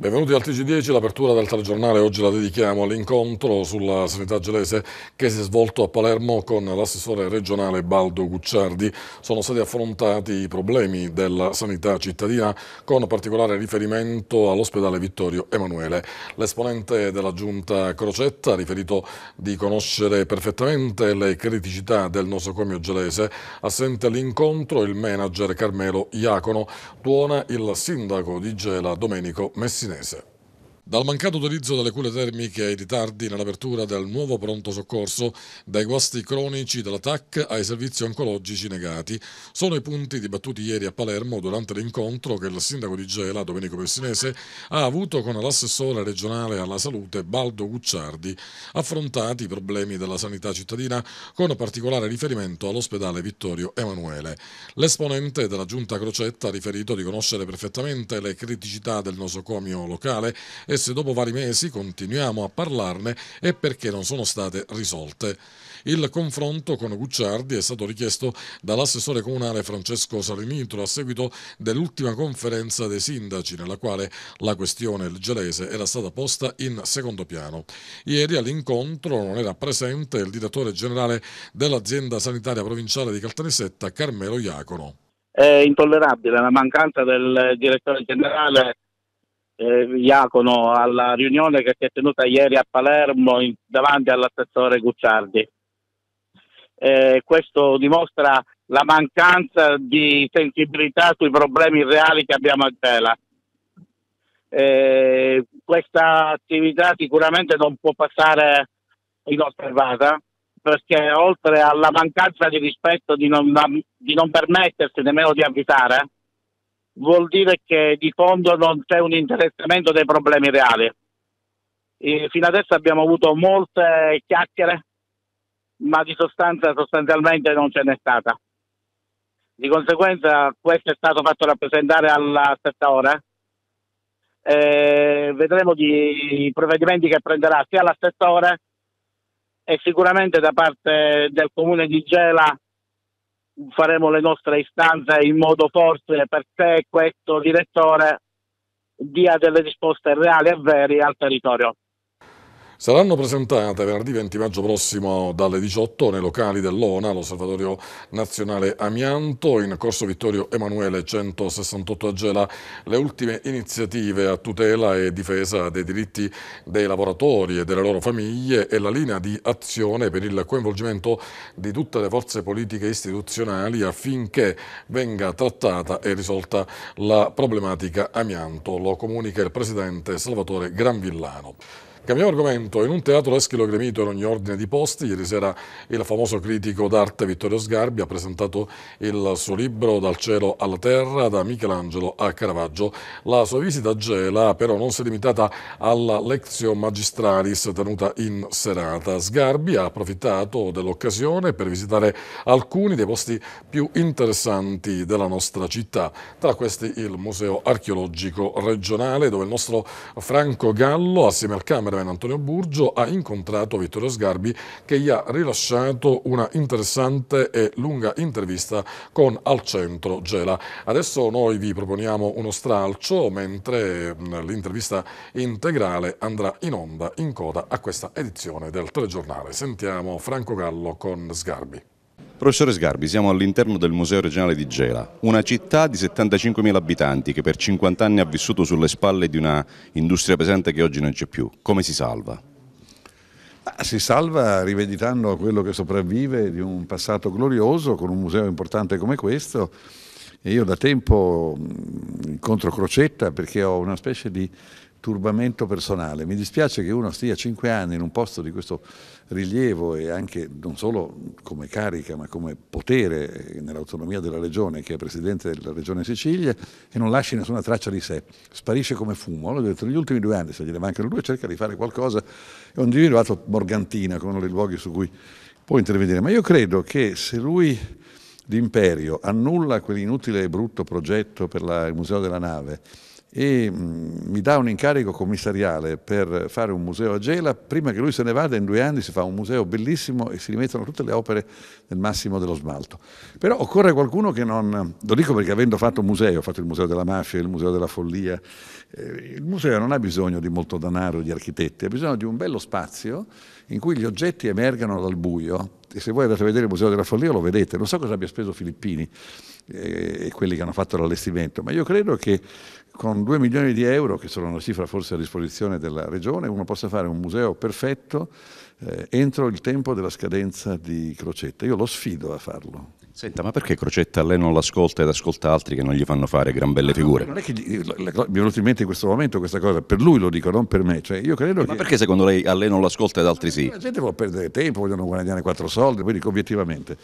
Benvenuti al TG10, l'apertura del telegiornale oggi la dedichiamo all'incontro sulla sanità gelese che si è svolto a Palermo con l'assessore regionale Baldo Gucciardi. Sono stati affrontati i problemi della sanità cittadina con particolare riferimento all'ospedale Vittorio Emanuele. L'esponente della giunta Crocetta ha riferito di conoscere perfettamente le criticità del nosocomio gelese. Assente all'incontro il manager Carmelo Iacono, tuona il sindaco di Gela Domenico Messina. answer. Dal mancato utilizzo delle cure termiche ai ritardi nell'apertura del nuovo pronto soccorso, dai guasti cronici della TAC ai servizi oncologici negati, sono i punti dibattuti ieri a Palermo durante l'incontro che il sindaco di Gela, Domenico Pessinese, ha avuto con l'assessore regionale alla salute Baldo Gucciardi, affrontati i problemi della sanità cittadina con particolare riferimento all'ospedale Vittorio Emanuele. L'esponente della giunta Crocetta ha riferito di conoscere perfettamente le criticità del nosocomio locale e se dopo vari mesi continuiamo a parlarne è perché non sono state risolte. Il confronto con Gucciardi è stato richiesto dall'assessore comunale Francesco Salinitro a seguito dell'ultima conferenza dei sindaci nella quale la questione gelese era stata posta in secondo piano. Ieri all'incontro non era presente il direttore generale dell'azienda sanitaria provinciale di Caltanissetta Carmelo Iacono. È intollerabile la mancanza del direttore generale eh, Iacono alla riunione che si è tenuta ieri a Palermo in, davanti all'assessore Gucciardi. Eh, questo dimostra la mancanza di sensibilità sui problemi reali che abbiamo a tela. Eh, questa attività sicuramente non può passare inosservata perché oltre alla mancanza di rispetto di non, di non permettersi nemmeno di avvisare, vuol dire che di fondo non c'è un interessamento dei problemi reali. E fino adesso abbiamo avuto molte chiacchiere, ma di sostanza sostanzialmente non ce n'è stata. Di conseguenza questo è stato fatto rappresentare alla stessa ora. Eh, vedremo i provvedimenti che prenderà sia la stessa ora e sicuramente da parte del comune di Gela faremo le nostre istanze in modo forte perché questo direttore dia delle risposte reali e vere al territorio saranno presentate venerdì 20 maggio prossimo dalle 18 nei locali dell'ONA, l'Osservatorio Nazionale Amianto, in corso Vittorio Emanuele 168 a Gela, le ultime iniziative a tutela e difesa dei diritti dei lavoratori e delle loro famiglie e la linea di azione per il coinvolgimento di tutte le forze politiche istituzionali affinché venga trattata e risolta la problematica amianto. Lo comunica il Presidente Salvatore Granvillano. Cambiamo argomento. In un teatro l'Eschilo Gremito in ogni ordine di posti. Ieri sera il famoso critico d'arte Vittorio Sgarbi ha presentato il suo libro Dal cielo alla terra, da Michelangelo a Caravaggio. La sua visita a Gela però non si è limitata alla Lezio Magistralis tenuta in serata. Sgarbi ha approfittato dell'occasione per visitare alcuni dei posti più interessanti della nostra città. Tra questi il Museo Archeologico Regionale dove il nostro Franco Gallo assieme al Camera Ivan Antonio Burgio ha incontrato Vittorio Sgarbi che gli ha rilasciato una interessante e lunga intervista con Al Centro Gela. Adesso noi vi proponiamo uno stralcio mentre mm, l'intervista integrale andrà in onda in coda a questa edizione del telegiornale. Sentiamo Franco Gallo con Sgarbi. Professore Sgarbi, siamo all'interno del Museo regionale di Gela, una città di 75.000 abitanti che per 50 anni ha vissuto sulle spalle di una industria pesante che oggi non c'è più. Come si salva? Ah, si salva rivenditando quello che sopravvive di un passato glorioso con un museo importante come questo. E io da tempo mm, incontro Crocetta perché ho una specie di turbamento personale. Mi dispiace che uno stia cinque anni in un posto di questo rilievo e anche non solo come carica ma come potere eh, nell'autonomia della regione che è presidente della regione Sicilia e non lasci nessuna traccia di sé, sparisce come fumo. Allora ho detto negli ultimi due anni se gliene mancano due cerca di fare qualcosa e ho individuato Morgantina come uno dei luoghi su cui può intervenire. Ma io credo che se lui d'imperio annulla quell'inutile e brutto progetto per la, il museo della nave e mm, mi dà un incarico commissariale per fare un museo a Gela, prima che lui se ne vada in due anni si fa un museo bellissimo e si rimettono tutte le opere nel massimo dello smalto. Però occorre qualcuno che non, lo dico perché avendo fatto un museo, ho fatto il museo della mafia, il museo della follia, eh, il museo non ha bisogno di molto denaro, di architetti, ha bisogno di un bello spazio in cui gli oggetti emergano dal buio e se voi andate a vedere il museo della follia lo vedete, non so cosa abbia speso Filippini eh, e quelli che hanno fatto l'allestimento, ma io credo che con 2 milioni di euro, che sono una cifra forse a disposizione della Regione, uno possa fare un museo perfetto eh, entro il tempo della scadenza di Crocetta. Io lo sfido a farlo. Senta, ma perché Crocetta lei non l'ascolta ed ascolta altri che non gli fanno fare gran belle ah, figure? No, non è che mi è venuto in mente in questo momento questa cosa, per lui lo dico, non per me. Cioè, io credo eh, che... Ma perché secondo lei a lei non l'ascolta ed altri eh, sì? La gente vuole perdere tempo, vogliono guadagnare quattro soldi, poi dico obiettivamente.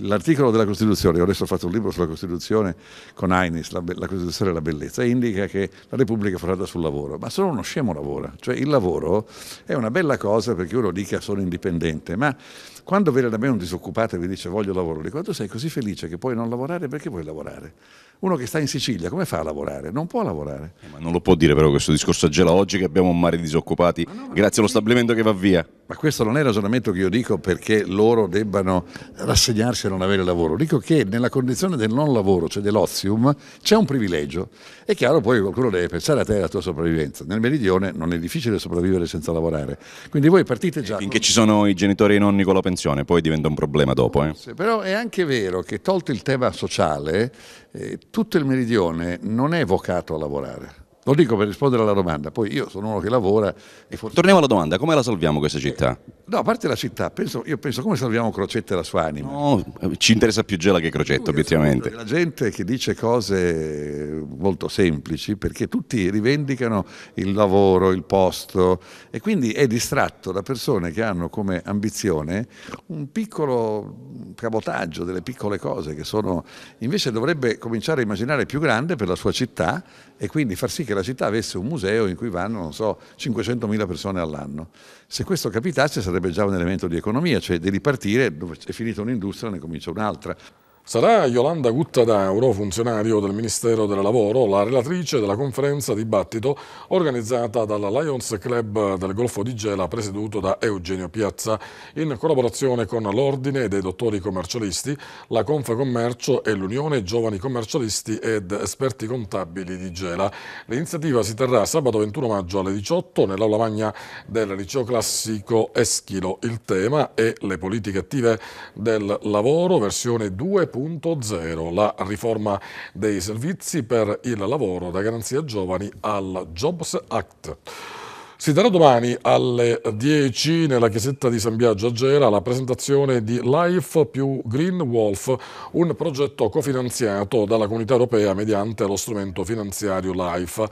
L'articolo della Costituzione, io adesso ho fatto un libro sulla Costituzione con Ainis, la, la, Costituzione e la bellezza, indica che la Repubblica è fondata sul lavoro, ma solo uno scemo lavora, cioè il lavoro è una bella cosa perché uno dica sono indipendente, ma quando viene da me un disoccupato e mi dice voglio lavoro, dico tu sei così felice che puoi non lavorare, perché vuoi lavorare? Uno che sta in Sicilia come fa a lavorare? Non può lavorare. Eh, ma non lo può dire però questo discorso a Gela oggi che abbiamo un mare di disoccupati no, grazie allo stabilimento che va via. Ma questo non è il ragionamento che io dico perché loro debbano rassegnarsi a non avere lavoro. Dico che nella condizione del non lavoro, cioè dell'ozium, c'è un privilegio. È chiaro poi qualcuno deve pensare a te e alla tua sopravvivenza. Nel meridione non è difficile sopravvivere senza lavorare. Quindi voi partite già... finché ci sono i genitori e i nonni con la pensione, poi diventa un problema dopo. Eh. Però è anche vero che tolto il tema sociale, eh, tutto il meridione non è vocato a lavorare lo dico per rispondere alla domanda, poi io sono uno che lavora e forse... Torniamo alla domanda, come la salviamo questa città? Eh, no, a parte la città, penso, io penso come salviamo Crocetta e la sua anima. No, eh, ci interessa più Gela che Crocetta, obiettivamente. La gente che dice cose molto semplici, perché tutti rivendicano il lavoro, il posto, e quindi è distratto da persone che hanno come ambizione un piccolo cabotaggio delle piccole cose che sono... Invece dovrebbe cominciare a immaginare più grande per la sua città e quindi far sì che la città avesse un museo in cui vanno, non so, 500.000 persone all'anno. Se questo capitasse sarebbe già un elemento di economia, cioè devi partire, dove è finita un'industria ne comincia un'altra. Sarà Yolanda d'Auro, funzionario del Ministero del Lavoro, la relatrice della conferenza dibattito organizzata dalla Lions Club del Golfo di Gela presieduto da Eugenio Piazza in collaborazione con l'Ordine dei Dottori Commercialisti, la Confcommercio e l'Unione Giovani Commercialisti ed Esperti Contabili di Gela. L'iniziativa si terrà sabato 21 maggio alle 18 nell'aula magna del liceo classico Eschilo. Il tema è le politiche attive del lavoro versione 2.0. 3.0, la riforma dei servizi per il lavoro da garanzia giovani al Jobs Act. Si darà domani alle 10 nella chiesetta di San Biagio a Gera la presentazione di Life più Green Wolf, un progetto cofinanziato dalla comunità europea mediante lo strumento finanziario Life.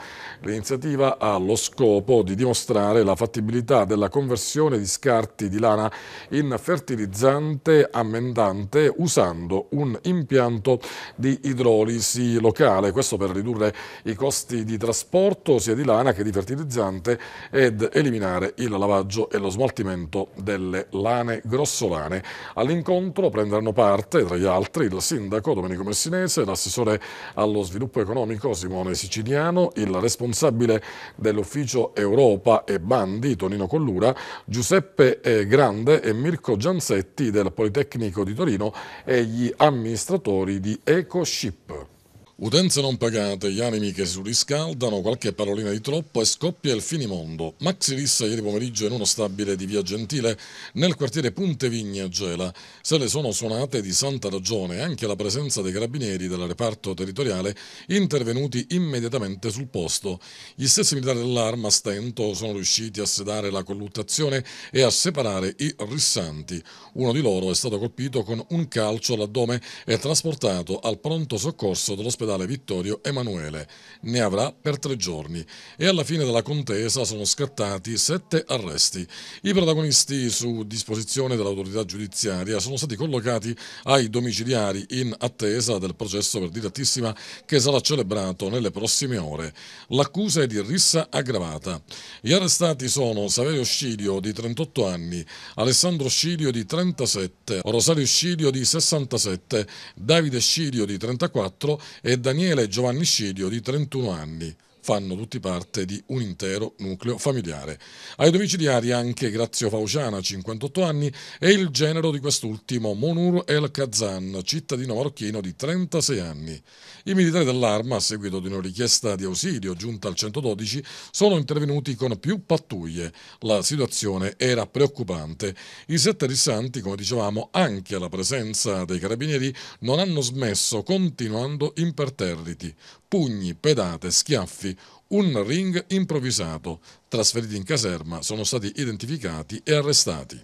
L'iniziativa ha lo scopo di dimostrare la fattibilità della conversione di scarti di lana in fertilizzante ammendante usando un impianto di idrolisi locale, questo per ridurre i costi di trasporto sia di lana che di fertilizzante ed eliminare il lavaggio e lo smaltimento delle lane grossolane. All'incontro prenderanno parte, tra gli altri, il sindaco Domenico Messinese, l'assessore allo sviluppo economico Simone Siciliano, il responsabile dell'ufficio Europa e Bandi Tonino Collura, Giuseppe eh, Grande e Mirko Gianzetti del Politecnico di Torino e gli amministratori di EcoShip. Utenze non pagate, gli animi che si riscaldano, qualche parolina di troppo e scoppia il finimondo. Maxi rissa ieri pomeriggio in uno stabile di Via Gentile nel quartiere Punte Vigne a Gela. Se le sono suonate di santa ragione anche la presenza dei carabinieri del reparto territoriale intervenuti immediatamente sul posto. Gli stessi militari dell'arma a stento sono riusciti a sedare la colluttazione e a separare i rissanti. Uno di loro è stato colpito con un calcio all'addome e trasportato al pronto soccorso dell'ospedale Vittorio Emanuele. Ne avrà per tre giorni e alla fine della contesa sono scattati sette arresti. I protagonisti su disposizione dell'autorità giudiziaria sono stati collocati ai domiciliari in attesa del processo per direttissima che sarà celebrato nelle prossime ore. L'accusa è di rissa aggravata. Gli arrestati sono Saverio Scilio di 38 anni, Alessandro Scilio di 30 47, Rosario Scidio di 67, Davide Scidio di 34 e Daniele Giovanni Scidio di 31 anni fanno tutti parte di un intero nucleo familiare. Ai domiciliari anche Grazio Fauciana, 58 anni, e il genero di quest'ultimo, Monur El Kazan, cittadino marocchino di 36 anni. I militari dell'arma, a seguito di una richiesta di ausilio giunta al 112, sono intervenuti con più pattuglie. La situazione era preoccupante. I sette rissanti, come dicevamo, anche alla presenza dei carabinieri, non hanno smesso, continuando imperterriti. Pugni, pedate, schiaffi, un ring improvvisato. Trasferiti in caserma sono stati identificati e arrestati.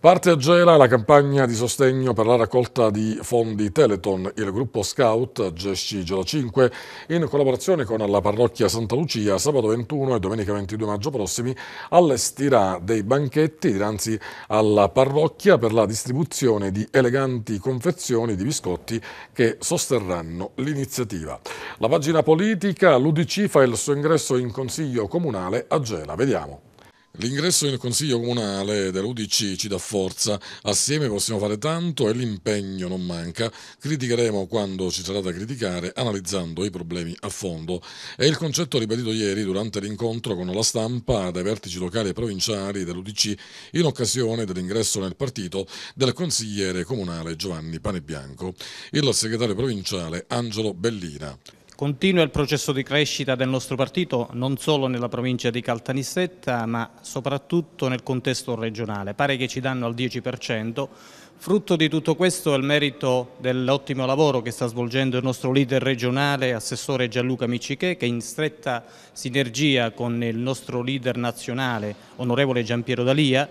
Parte a Gela la campagna di sostegno per la raccolta di fondi Teleton. Il gruppo Scout Gesci Gela 5, in collaborazione con la parrocchia Santa Lucia, sabato 21 e domenica 22 maggio prossimi, allestirà dei banchetti dinanzi alla parrocchia per la distribuzione di eleganti confezioni di biscotti che sosterranno l'iniziativa. La pagina politica, l'Udc fa il suo ingresso in consiglio comunale a Gela. Vediamo. L'ingresso nel Consiglio Comunale dell'Udc ci dà forza, assieme possiamo fare tanto e l'impegno non manca, criticheremo quando ci sarà da criticare, analizzando i problemi a fondo. È il concetto ribadito ieri durante l'incontro con la stampa dai vertici locali e provinciali dell'Udc in occasione dell'ingresso nel partito del consigliere comunale Giovanni Panebianco, il segretario provinciale Angelo Bellina. Continua il processo di crescita del nostro partito non solo nella provincia di Caltanissetta ma soprattutto nel contesto regionale, pare che ci danno al 10%, frutto di tutto questo è il merito dell'ottimo lavoro che sta svolgendo il nostro leader regionale, assessore Gianluca Micichè, che in stretta sinergia con il nostro leader nazionale, onorevole Giampiero Dalia,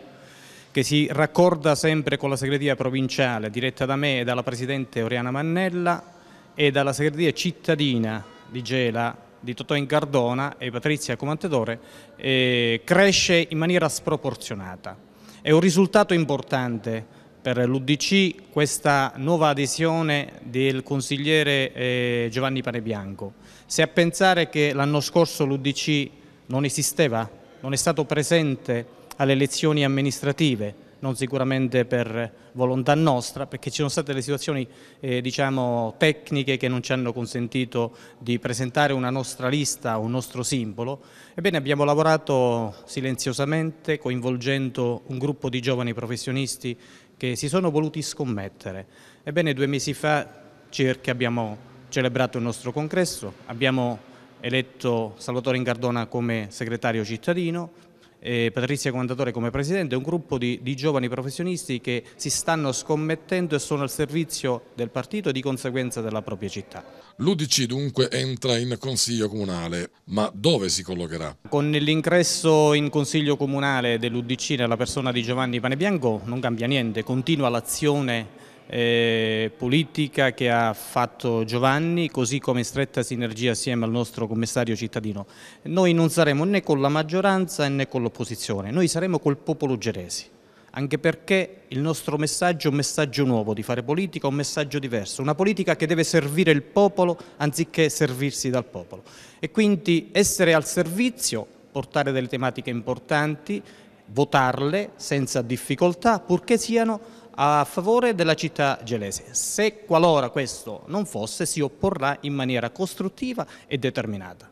che si raccorda sempre con la segreteria provinciale diretta da me e dalla Presidente Oriana Mannella, e dalla segreteria cittadina di Gela di Totò Incardona e Patrizia Comantedore eh, cresce in maniera sproporzionata. È un risultato importante per l'Udc questa nuova adesione del consigliere eh, Giovanni Panebianco. Se a pensare che l'anno scorso l'Udc non esisteva, non è stato presente alle elezioni amministrative, non sicuramente per volontà nostra, perché ci sono state delle situazioni eh, diciamo, tecniche che non ci hanno consentito di presentare una nostra lista, un nostro simbolo. Ebbene abbiamo lavorato silenziosamente, coinvolgendo un gruppo di giovani professionisti che si sono voluti scommettere. Ebbene due mesi fa circa abbiamo celebrato il nostro congresso, abbiamo eletto Salvatore Incardona come segretario cittadino, eh, Patrizia Comandatore come Presidente, un gruppo di, di, giovani professionisti che si stanno scommettendo e sono al servizio del partito e di conseguenza della propria città. L'Udc dunque entra in Consiglio Comunale, ma dove si collocherà? Con l'ingresso in Consiglio Comunale dell'Udc nella persona di Giovanni Panebianco non cambia niente, continua l'azione eh, politica che ha fatto Giovanni, così come in stretta sinergia assieme al nostro commissario cittadino. Noi non saremo né con la maggioranza né con l'opposizione, noi saremo col popolo geresi anche perché il nostro messaggio è un messaggio nuovo di fare politica, un messaggio diverso, una politica che deve servire il popolo anziché servirsi dal popolo. E quindi essere al servizio, portare delle tematiche importanti, votarle senza difficoltà, purché siano a favore della città gelese. Se qualora questo non fosse si opporrà in maniera costruttiva e determinata.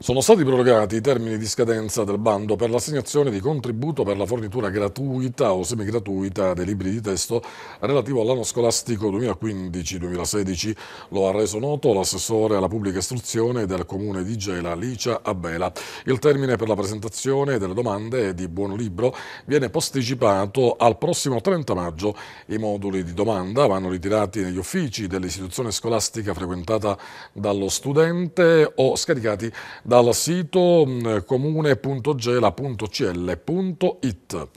Sono stati prorogati i termini di scadenza del bando per l'assegnazione di contributo per la fornitura gratuita o semigratuita dei libri di testo relativo all'anno scolastico 2015-2016. Lo ha reso noto l'assessore alla pubblica istruzione del comune di Gela, Licia Abela. Il termine per la presentazione delle domande di buon libro viene posticipato al prossimo 30 maggio. I moduli di domanda vanno ritirati negli uffici dell'istituzione scolastica frequentata dallo studente o scaricati dal sito mm, comune.gela.cl.it.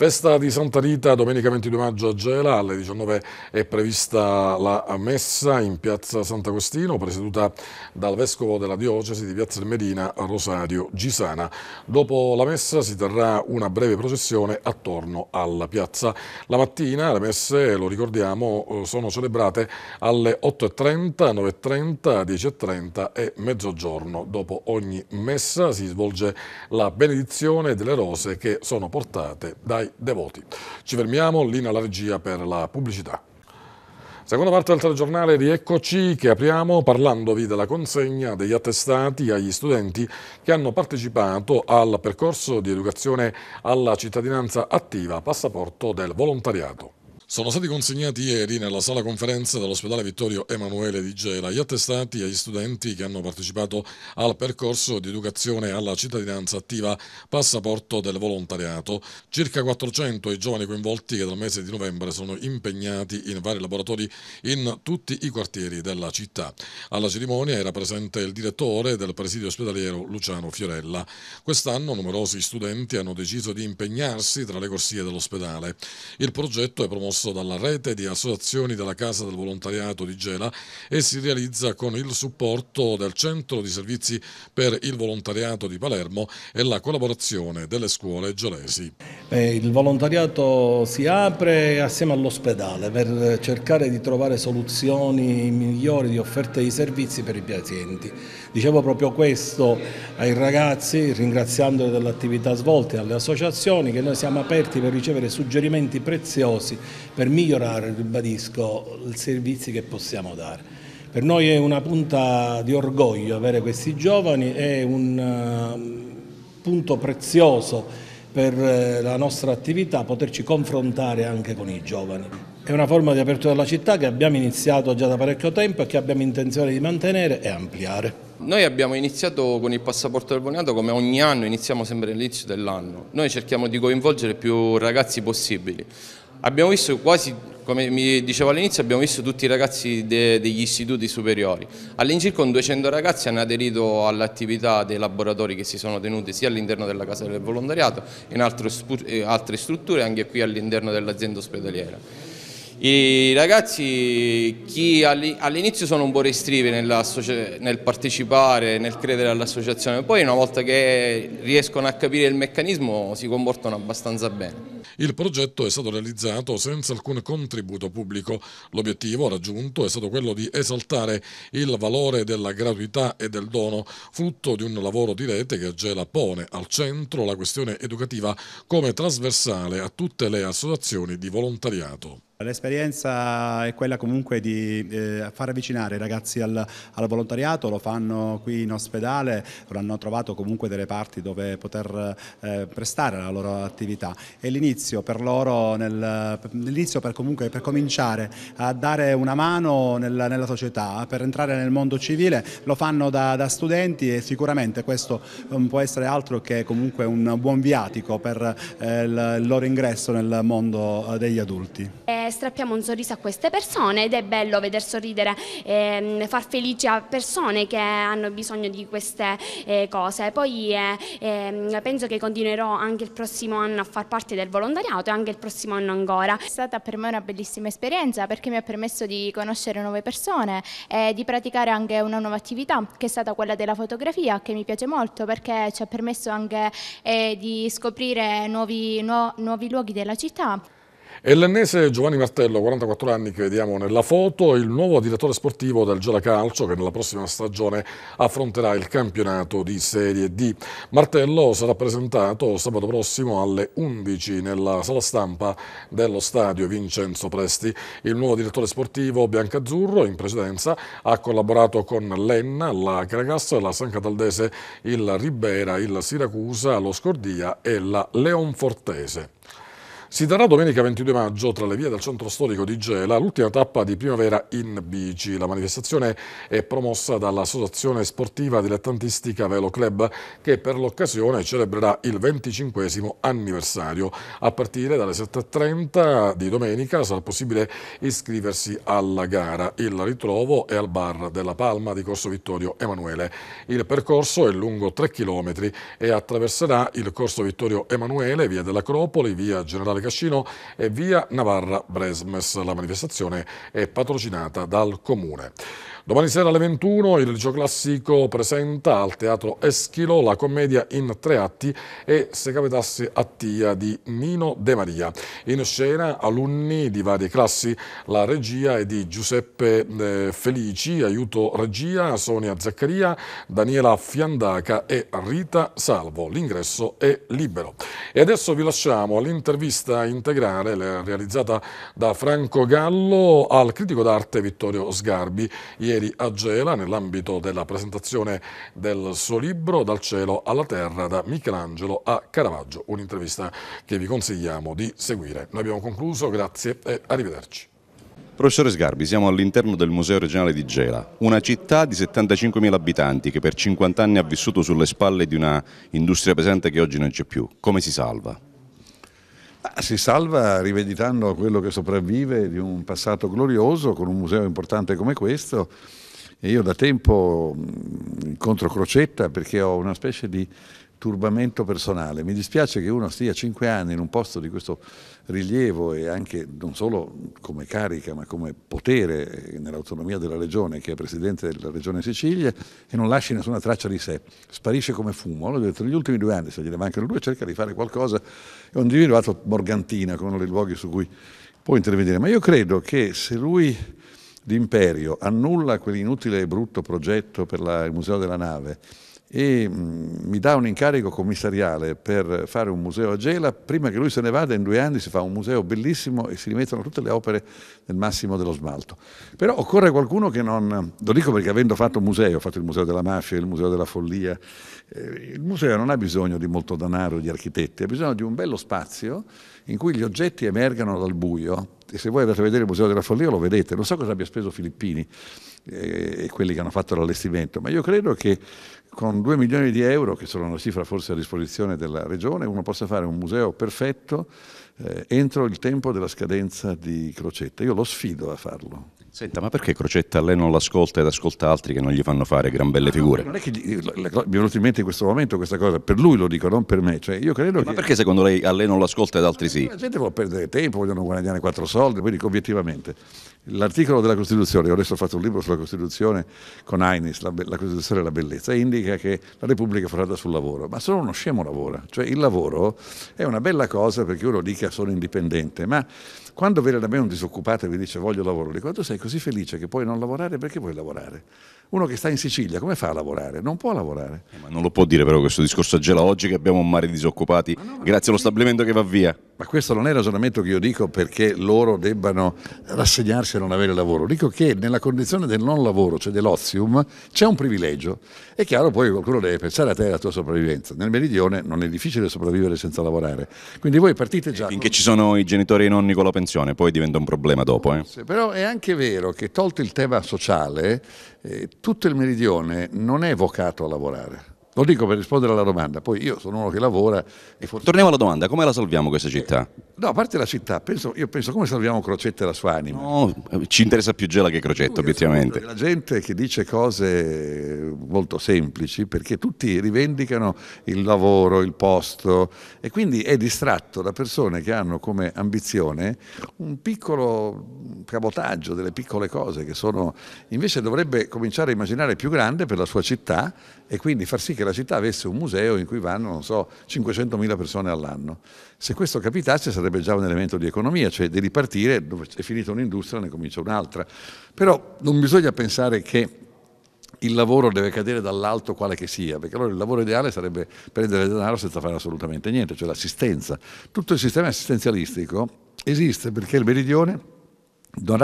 Festa di Santa Rita, domenica 22 maggio a Gela, alle 19 è prevista la messa in piazza Sant'Agostino, presieduta dal vescovo della diocesi di Piazza del Medina, Rosario Gisana. Dopo la messa si terrà una breve processione attorno alla piazza. La mattina le messe, lo ricordiamo, eh, sono celebrate alle 8.30, 9.30, 10.30 e mezzogiorno. Dopo ogni messa si svolge la benedizione delle rose che sono portate dai devoti. Ci fermiamo, Lina la regia per la pubblicità. Seconda parte del telegiornale, rieccoci che apriamo parlandovi della consegna degli attestati agli studenti che hanno partecipato al percorso di educazione alla cittadinanza attiva, passaporto del volontariato sono stati consegnati ieri nella sala conferenze dell'ospedale Vittorio Emanuele di Gela gli attestati agli studenti che hanno partecipato al percorso di educazione alla cittadinanza attiva Passaporto del Volontariato. Circa 400 i giovani coinvolti che dal mese di novembre sono impegnati in vari laboratori in tutti i quartieri della città. Alla cerimonia era presente il direttore del presidio ospedaliero Luciano Fiorella. Quest'anno numerosi studenti hanno deciso di impegnarsi tra le corsie dell'ospedale. Il progetto è promosso promosso dalla rete di associazioni della Casa del Volontariato di Gela e si realizza con il supporto del Centro di Servizi per il Volontariato di Palermo e la collaborazione delle scuole gelesi. Eh, il volontariato si apre assieme all'ospedale per cercare di trovare soluzioni migliori di offerte di servizi per i pazienti. Dicevo proprio questo ai ragazzi, ringraziandoli dell'attività svolta e alle associazioni che noi siamo aperti per ricevere suggerimenti preziosi per migliorare, ribadisco, i servizi che possiamo dare. Per noi è una punta di orgoglio avere questi giovani, è un eh, punto prezioso per eh, la nostra attività poterci confrontare anche con i giovani. È una forma di apertura della città che abbiamo iniziato già da parecchio tempo e che abbiamo intenzione di mantenere e ampliare. Noi abbiamo iniziato con il passaporto del Boniato come ogni anno iniziamo sempre all'inizio dell'anno. Noi cerchiamo di coinvolgere più ragazzi possibili. Abbiamo visto quasi, come mi dicevo all'inizio, abbiamo visto tutti i ragazzi de, degli istituti superiori. All'incirca 200 ragazzi hanno aderito all'attività dei laboratori che si sono tenuti sia all'interno della Casa del Volontariato, in eh, altre strutture, anche qui all'interno dell'azienda ospedaliera. I ragazzi, chi all'inizio sono un po' restrivi nel partecipare, nel credere all'associazione, poi una volta che riescono a capire il meccanismo si comportano abbastanza bene. Il progetto è stato realizzato senza alcun contributo pubblico. L'obiettivo raggiunto è stato quello di esaltare il valore della gratuità e del dono, frutto di un lavoro di rete che Gela pone al centro la questione educativa come trasversale a tutte le associazioni di volontariato. L'esperienza è quella comunque di eh, far avvicinare i ragazzi al, al, volontariato, lo fanno qui in ospedale, hanno trovato comunque delle parti dove poter eh, prestare la loro attività e l'inizio per loro, l'inizio per comunque per cominciare a dare una mano nella, nella, società, per entrare nel mondo civile, lo fanno da, da studenti e sicuramente questo non mm, può essere altro che comunque un buon viatico per eh, il, il loro ingresso nel mondo eh, degli adulti. Eh, strappiamo un sorriso a queste persone ed è bello veder sorridere, ehm, far felici a persone che hanno bisogno di queste eh, cose. Poi eh, ehm, penso che continuerò anche il prossimo anno a far parte del volontariato e anche il prossimo anno ancora. È stata per me una bellissima esperienza perché mi ha permesso di conoscere nuove persone e di praticare anche una nuova attività che è stata quella della fotografia che mi piace molto perché ci ha permesso anche eh, di scoprire nuovi, no, nuovi luoghi della città. È l'ennese Giovanni Martello, 44 anni, che vediamo nella foto, il nuovo direttore sportivo del Gela Calcio che nella prossima stagione affronterà il campionato di Serie D. Martello sarà presentato sabato prossimo alle 11 nella sala stampa dello stadio Vincenzo Presti. Il nuovo direttore sportivo biancazzurro in precedenza ha collaborato con l'Enna, la Caracas, la San Cataldese, il Ribera, il Siracusa, lo Scordia e la Leonfortese. Si darà domenica 22 maggio tra le vie del centro storico di Gela l'ultima tappa di primavera in bici. La manifestazione è promossa dall'associazione sportiva dilettantistica Velo Club che per l'occasione celebrerà il 25 anniversario. A partire dalle 7.30 di domenica sarà possibile iscriversi alla gara. Il ritrovo è al bar della Palma di Corso Vittorio Emanuele. Il percorso è lungo 3 km e attraverserà il Corso Vittorio Emanuele, via dell'Acropoli, via Generale Viale Cascino e via Navarra Bresmes. La manifestazione è patrocinata dal Comune. Domani sera alle 21 il Liceo Classico presenta al Teatro Eschilo la commedia in tre atti e Se capitassi a Tia di Nino De Maria. In scena alunni di varie classi, la regia è di Giuseppe eh, Felici, aiuto regia Sonia Zaccaria, Daniela Fiandaca e Rita Salvo. L'ingresso è libero. E adesso vi lasciamo all'intervista integrale realizzata da Franco Gallo al critico d'arte Vittorio Sgarbi. Ieri ieri a Gela nell'ambito della presentazione del suo libro Dal cielo alla terra da Michelangelo a Caravaggio, un'intervista che vi consigliamo di seguire. Noi abbiamo concluso, grazie e arrivederci. Professore Sgarbi, siamo all'interno del Museo regionale di Gela, una città di 75.000 abitanti che per 50 anni ha vissuto sulle spalle di una industria pesante che oggi non c'è più. Come si salva? Ah, si salva riveditando quello che sopravvive di un passato glorioso con un museo importante come questo. E io da tempo mm, incontro Crocetta perché ho una specie di turbamento personale. Mi dispiace che uno stia cinque anni in un posto di questo rilievo e anche non solo come carica ma come potere eh, nell'autonomia della regione che è presidente della regione Sicilia e non lasci nessuna traccia di sé, sparisce come fumo. Allora detto, negli ultimi due anni se gliene mancano due cerca di fare qualcosa e ho individuato Morgantina come uno dei luoghi su cui può intervenire, ma io credo che se lui d'imperio annulla quell'inutile e brutto progetto per la, il museo della nave e mm, mi dà un incarico commissariale per fare un museo a Gela, prima che lui se ne vada in due anni si fa un museo bellissimo e si rimettono tutte le opere nel massimo dello smalto. Però occorre qualcuno che non, lo dico perché avendo fatto un museo, ho fatto il museo della mafia, il museo della follia, eh, il museo non ha bisogno di molto denaro, di architetti, ha bisogno di un bello spazio in cui gli oggetti emergano dal buio e se voi andate a vedere il museo della follia lo vedete, non so cosa abbia speso Filippini eh, e quelli che hanno fatto l'allestimento, ma io credo che con 2 milioni di euro, che sono una cifra forse a disposizione della Regione, uno possa fare un museo perfetto eh, entro il tempo della scadenza di Crocetta. Io lo sfido a farlo. Senta, ma perché Crocetta lei non l'ascolta ed ascolta altri che non gli fanno fare gran belle figure? No, non è che gli, la, la, mi è venuto in mente in questo momento questa cosa, per lui lo dico, non per me. Cioè, eh, ma che... perché secondo lei a lei non l'ascolta ed eh, altri sì? La gente vuole perdere tempo, vogliono guadagnare quattro soldi, quindi obiettivamente, l'articolo della Costituzione, io adesso ho fatto un libro sulla Costituzione con Ainis, la, la Costituzione e la bellezza, indica che la Repubblica farà da sul lavoro, ma solo uno scemo lavora, cioè il lavoro è una bella cosa perché uno dica sono indipendente, ma quando viene da me un disoccupato e mi dice voglio lavoro, dico tu sei così felice che puoi non lavorare, perché vuoi lavorare? Uno che sta in Sicilia come fa a lavorare? Non può lavorare. Eh, ma non lo può dire però questo discorso a Gela oggi che abbiamo un mare di disoccupati no, no, grazie allo stabilimento che va via. Ma questo non è il ragionamento che io dico perché loro debbano rassegnarsi a non avere lavoro. Dico che nella condizione del non lavoro, cioè dell'ozium, c'è un privilegio. È chiaro poi qualcuno deve pensare a te e alla tua sopravvivenza. Nel meridione non è difficile sopravvivere senza lavorare. Quindi voi partite già... E finché ci sono i genitori e i nonni con la pensione funzione, poi diventa un problema dopo. Eh. Però è anche vero che tolto il tema sociale, eh, tutto il meridione non è vocato a lavorare. Lo dico per rispondere alla domanda, poi io sono uno che lavora e forse... Torniamo alla domanda, come la salviamo questa città? Eh, no, a parte la città, penso, io penso come salviamo Crocetta e la sua anima. No, ci interessa più Gela che Crocetta, obiettivamente. La gente che dice cose molto semplici, perché tutti rivendicano il lavoro, il posto, e quindi è distratto da persone che hanno come ambizione un piccolo cabotaggio delle piccole cose che sono... Invece dovrebbe cominciare a immaginare più grande per la sua città, e quindi far sì che la città avesse un museo in cui vanno, non so, 500.000 persone all'anno. Se questo capitasse sarebbe già un elemento di economia, cioè di ripartire, dove è finita un'industria, ne comincia un'altra. Però non bisogna pensare che il lavoro deve cadere dall'alto quale che sia, perché allora il lavoro ideale sarebbe prendere denaro senza fare assolutamente niente, cioè l'assistenza. Tutto il sistema assistenzialistico esiste perché il meridione non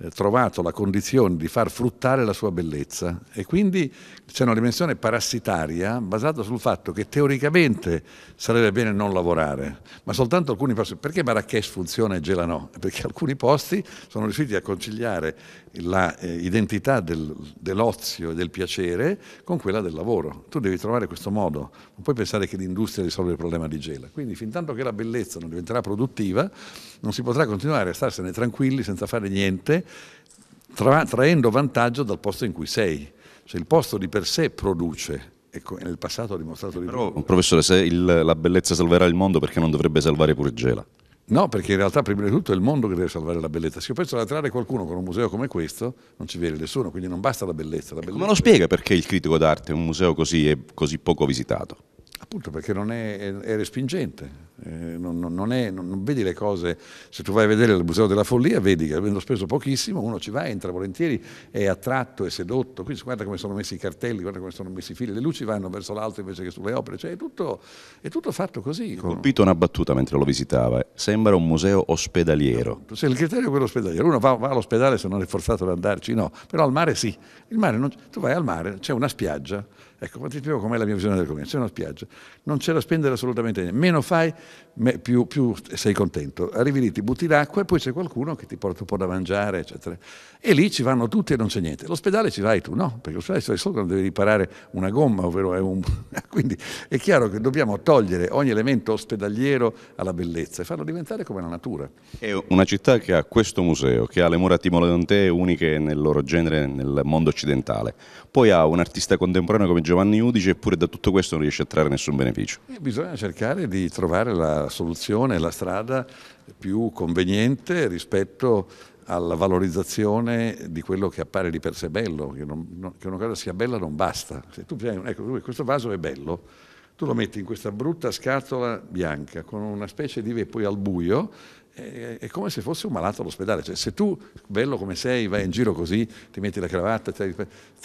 eh, trovato la condizione di far fruttare la sua bellezza e quindi c'è una dimensione parassitaria basata sul fatto che teoricamente sarebbe bene non lavorare, ma soltanto alcuni posti. Perché Marrakesh funziona e Gela no? Perché alcuni posti sono riusciti a conciliare l'identità eh, del, dell'ozio e del piacere con quella del lavoro. Tu devi trovare questo modo, non puoi pensare che l'industria risolve il problema di Gela. Quindi fin tanto che la bellezza non diventerà produttiva, non si potrà continuare a starsene tranquilli senza fare niente tra, traendo vantaggio dal posto in cui sei. Cioè il posto di per sé produce, ecco, nel passato ha dimostrato di Però, più. professore, se il, la bellezza salverà il mondo, perché non dovrebbe salvare pure Gela? No, perché in realtà prima di tutto è il mondo che deve salvare la bellezza. Se io penso ad attrarre qualcuno con un museo come questo, non ci viene nessuno, quindi non basta la bellezza. La ecco, bellezza. Ma lo spiega perché il critico d'arte è un museo così, così poco visitato? Appunto perché non è, è, respingente, eh, non, non, è, non, non, vedi le cose, se tu vai a vedere il Museo della Follia vedi che avendo speso pochissimo uno ci va, entra volentieri, è attratto, è sedotto, qui guarda come sono messi i cartelli, guarda come sono messi i fili, le luci vanno verso l'alto invece che sulle opere, cioè è tutto, è tutto fatto così. Con... Colpito una battuta mentre lo visitava, eh. sembra un museo ospedaliero. Se il criterio è quello ospedaliero, uno va, va all'ospedale se non è forzato ad andarci, no, però al mare sì, mare non... tu vai al mare, c'è una spiaggia, Ecco, ma ti spiego com'è la mia visione del commercio, C'è una spiaggia, non c'è da spendere assolutamente niente, meno fai, più, più sei contento. Arrivi lì, ti butti l'acqua e poi c'è qualcuno che ti porta un po' da mangiare, eccetera. E lì ci vanno tutti e non c'è niente. L'ospedale ci vai tu, no, perché l'ospedale ci vai solo quando devi riparare una gomma, ovvero è un... Quindi è chiaro che dobbiamo togliere ogni elemento ospedaliero alla bellezza e farlo diventare come la natura. È una città che ha questo museo, che ha le mura timolante uniche nel loro genere nel mondo occidentale, poi ha un artista contemporaneo come Giovanni Udice, eppure da tutto questo non riesce a trarre nessun beneficio. E eh, bisogna cercare di trovare la soluzione, la strada più conveniente rispetto alla valorizzazione di quello che appare di per sé bello, che, non, non, che una cosa sia bella non basta. Se tu hai, ecco, questo vaso è bello, tu lo metti in questa brutta scatola bianca con una specie di vepoi al buio, è, come se fosse un malato all'ospedale, cioè, se tu, bello come sei, vai in giro così, ti metti la cravatta, ti,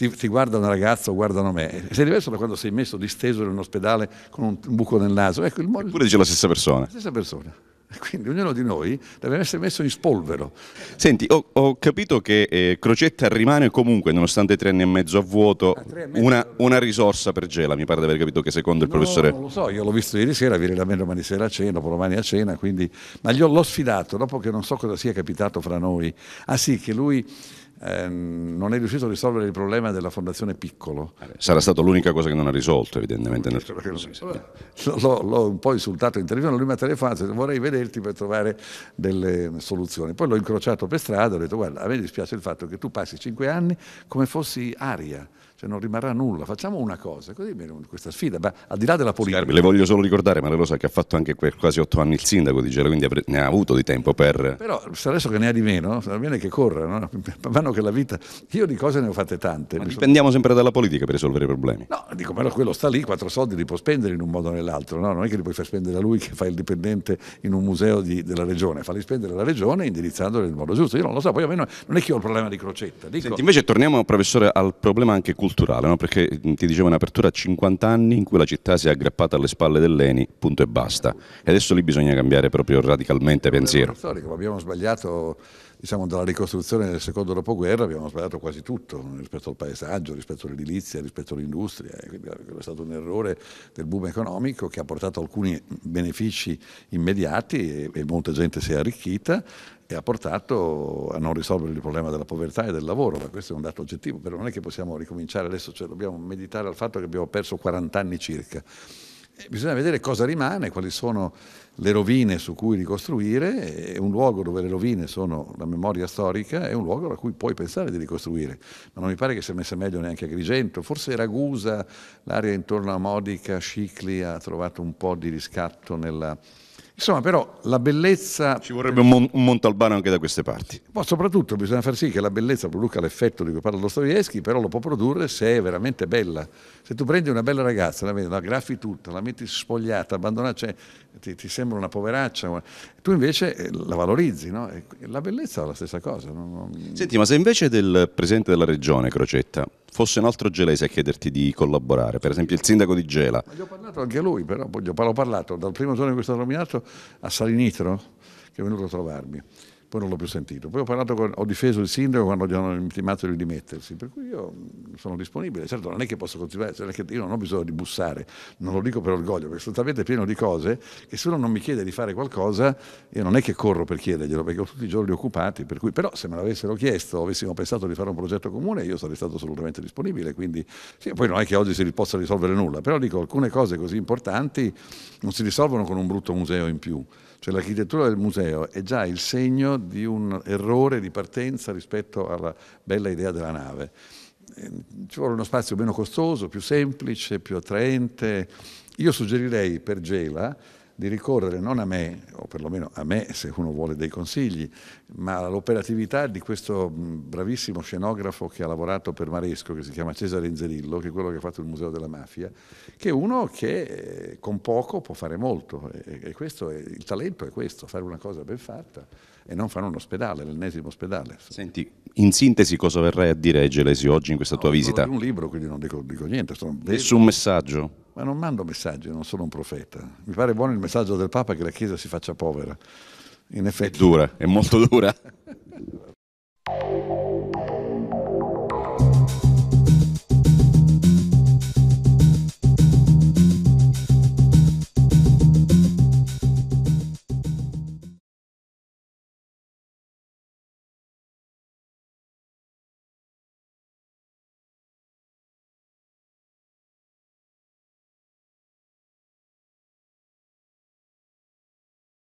ti guardano ragazzo o guardano me, sei diverso da quando sei messo disteso in un ospedale con un, buco nel naso. Ecco, il, Eppure dice la stessa persona. La stessa persona. Quindi ognuno di noi deve essere messo in spolvero. Senti, ho, ho capito che eh, Crocetta rimane comunque, nonostante tre anni e mezzo a vuoto, ah, mezzo. Una, una, risorsa per Gela, mi pare di aver capito che secondo il no, professore... non lo so, io l'ho visto ieri sera, viene da rilamento domani sera a cena, dopo domani a cena, quindi... Ma gliel'ho sfidato, dopo che non so cosa sia capitato fra noi. Ah sì, che lui Ehm, non è riuscito a risolvere il problema della fondazione piccolo. Eh, sarà stata l'unica cosa che non ha risolto evidentemente. Nel... L'ho, un po' insultato in televisione, lui mi ha telefonato vorrei vederti per trovare delle soluzioni. Poi l'ho incrociato per strada ho detto guarda a me dispiace il fatto che tu passi cinque anni come fossi aria cioè non rimarrà nulla, facciamo una cosa, così questa sfida, ma al di là della politica. Scarbi, le voglio solo ricordare, ma lo Rosa che ha fatto anche per quasi otto anni il sindaco di Gela, quindi ne ha avuto di tempo per... Però adesso che ne ha di meno, va bene che corra, no? man mano che la vita... Io di cose ne ho fatte tante. Ma dipendiamo sono... sempre dalla politica per risolvere i problemi. No, dico, però quello sta lì, quattro soldi li può spendere in un modo o nell'altro, no? non è che li puoi far spendere a lui che fa il dipendente in un museo di, della regione, falli spendere la regione indirizzandoli nel modo giusto, io non lo so, poi a me non, non è che ho il problema di crocetta. Dico... Senti, invece torniamo, professore, al problema anche culturale, no? perché ti dicevo in apertura 50 anni in cui la città si è aggrappata alle spalle dell'ENI, punto e basta. E adesso lì bisogna cambiare proprio radicalmente pensiero. Storico, abbiamo sbagliato diciamo, dalla ricostruzione del secondo dopoguerra abbiamo sbagliato quasi tutto rispetto al paesaggio, rispetto all'edilizia, rispetto all'industria. Quindi è stato un errore del boom economico che ha portato alcuni benefici immediati e, e molta gente si è arricchita e ha portato a non risolvere il problema della povertà e del lavoro, ma questo è un dato oggettivo, però non è che possiamo ricominciare adesso, cioè dobbiamo meditare al fatto che abbiamo perso 40 anni circa. Eh, bisogna vedere cosa rimane, quali sono le rovine su cui ricostruire, è eh, un luogo dove le rovine sono la memoria storica, è un luogo a cui puoi pensare di ricostruire, ma non mi pare che sia messa meglio neanche Agrigento, forse Ragusa, l'area intorno a Modica, Scicli ha trovato un po' di riscatto nella Insomma, però la bellezza. Ci vorrebbe un, mon- un Montalbano anche da queste parti. Ma soprattutto bisogna far sì che la bellezza produca l'effetto di cui parla Dostoevsky, però lo può produrre se è veramente bella. Se tu prendi una bella ragazza, la, vedi, la graffi tutta, la metti spogliata, abbandonata, cioè, ti, ti, sembra una poveraccia, tu invece eh, la valorizzi. No? la bellezza è la stessa cosa. Non... Senti, ma se invece del presidente della regione Crocetta fosse un altro gelese a chiederti di collaborare, per esempio il sindaco di Gela. Ma gli ho parlato anche lui, però, gli ho parlato dal primo giorno in cui è stato nominato a Salinitro, che è venuto a trovarmi poi non l'ho più sentito. Poi ho, parlato con, ho difeso il sindaco quando gli hanno intimato di dimettersi, per cui io sono disponibile. Certo, non è che posso continuare, cioè io non ho bisogno di bussare, non lo dico per orgoglio, perché sono talmente pieno di cose che se uno non mi chiede di fare qualcosa, io non è che corro per chiederglielo, perché ho tutti i giorni occupati, per cui però se me l'avessero chiesto, avessimo pensato di fare un progetto comune, io sarei stato assolutamente disponibile. Quindi, sì, poi non è che oggi si possa risolvere nulla, però dico alcune cose così importanti non si risolvono con un brutto museo in più. Cioè l'architettura del museo è già il segno di un errore di partenza rispetto alla bella idea della nave. Ehm, ci vuole uno spazio meno costoso, più semplice, più attraente. Io suggerirei per Gela di ricorrere non a me, o perlomeno a me se uno vuole dei consigli, ma all'operatività di questo bravissimo scenografo che ha lavorato per Maresco, che si chiama Cesare Inzerillo, che è quello che ha fatto il Museo della Mafia, che è uno che eh, con poco può fare molto e questo è, il talento è questo, fare una cosa ben fatta e non fare un ospedale, l'ennesimo ospedale. Senti, in sintesi cosa verrai a dire ai gelesi oggi in questa no, tua visita? un libro, quindi non dico, dico niente. Sono... Nessun messaggio? Ma non mando messaggi, non sono un profeta. Mi pare buono il messaggio del Papa che la Chiesa si faccia povera. In effetti... È dura, è molto dura.